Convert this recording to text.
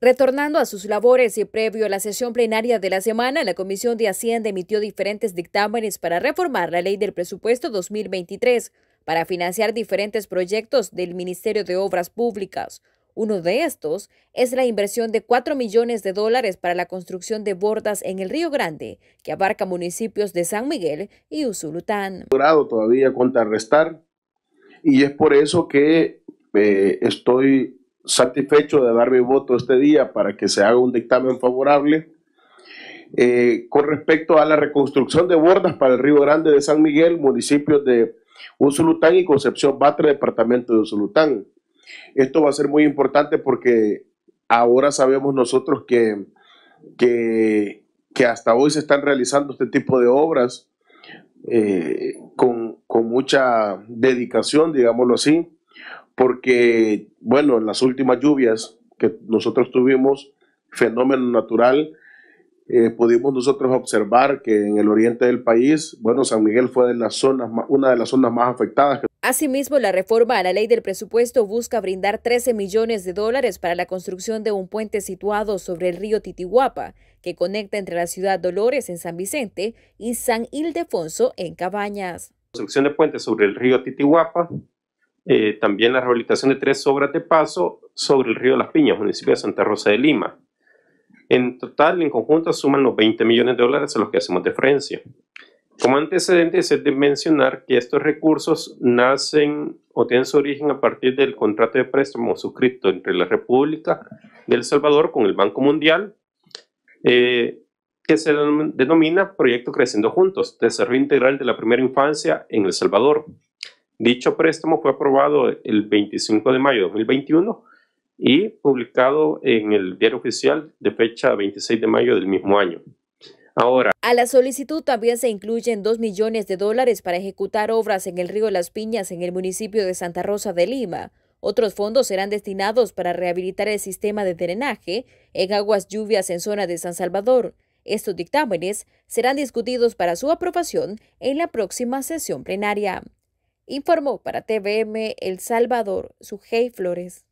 Retornando a sus labores y eh, previo a la sesión plenaria de la semana, la Comisión de Hacienda emitió diferentes dictámenes para reformar la ley del presupuesto 2023 para financiar diferentes proyectos del Ministerio de Obras Públicas. Uno de estos es la inversión de 4 millones de dólares para la construcción de bordas en el Río Grande, que abarca municipios de San Miguel y Usulután. Logrado todavía contrarrestar y es por eso que eh, estoy satisfecho de dar mi voto este día para que se haga un dictamen favorable. Eh, con respecto a la reconstrucción de bordas para el Río Grande de San Miguel, municipios de Usulután y Concepción Batre, departamento de Usulután. Esto va a ser muy importante porque ahora sabemos nosotros que, que, hasta hoy se están realizando este tipo de obras eh, con, con mucha dedicación, digámoslo así porque, bueno, en las últimas lluvias que nosotros tuvimos, fenómeno natural, eh, pudimos nosotros observar que en el oriente del país, bueno, San Miguel fue de las zonas, una de las zonas más afectadas. Asimismo, la reforma a la ley del presupuesto busca brindar 13 millones de dólares para la construcción de un puente situado sobre el río Titihuapa, que conecta entre la ciudad Dolores en San Vicente y San Ildefonso en Cabañas. Construcción de puentes sobre el río Titihuapa, eh, también la rehabilitación de tres obras de paso sobre el río Las Piñas, municipio de Santa Rosa de Lima. En total, en conjunto, suman los 20 millones de dólares a los que hacemos referencia. Como antecedentes, es de mencionar que estos recursos nacen o tienen su origen a partir del contrato de préstamo suscrito entre la República de El Salvador con el Banco Mundial, eh, que se denomina Proyecto Creciendo Juntos, Desarrollo Integral de la Primera Infancia en El Salvador. Dicho préstamo fue aprobado el 25 de mayo de 2021 y publicado en el diario oficial de fecha 26 de mayo del mismo año. Ahora, a la solicitud también se incluyen 2 millones de dólares para ejecutar obras en el río Las Piñas en el municipio de Santa Rosa de Lima. Otros fondos serán destinados para rehabilitar el sistema de drenaje en aguas lluvias en zona de San Salvador. Estos dictámenes serán discutidos para su aprobación en la próxima sesión plenaria informó para TVM El Salvador Sujei Flores.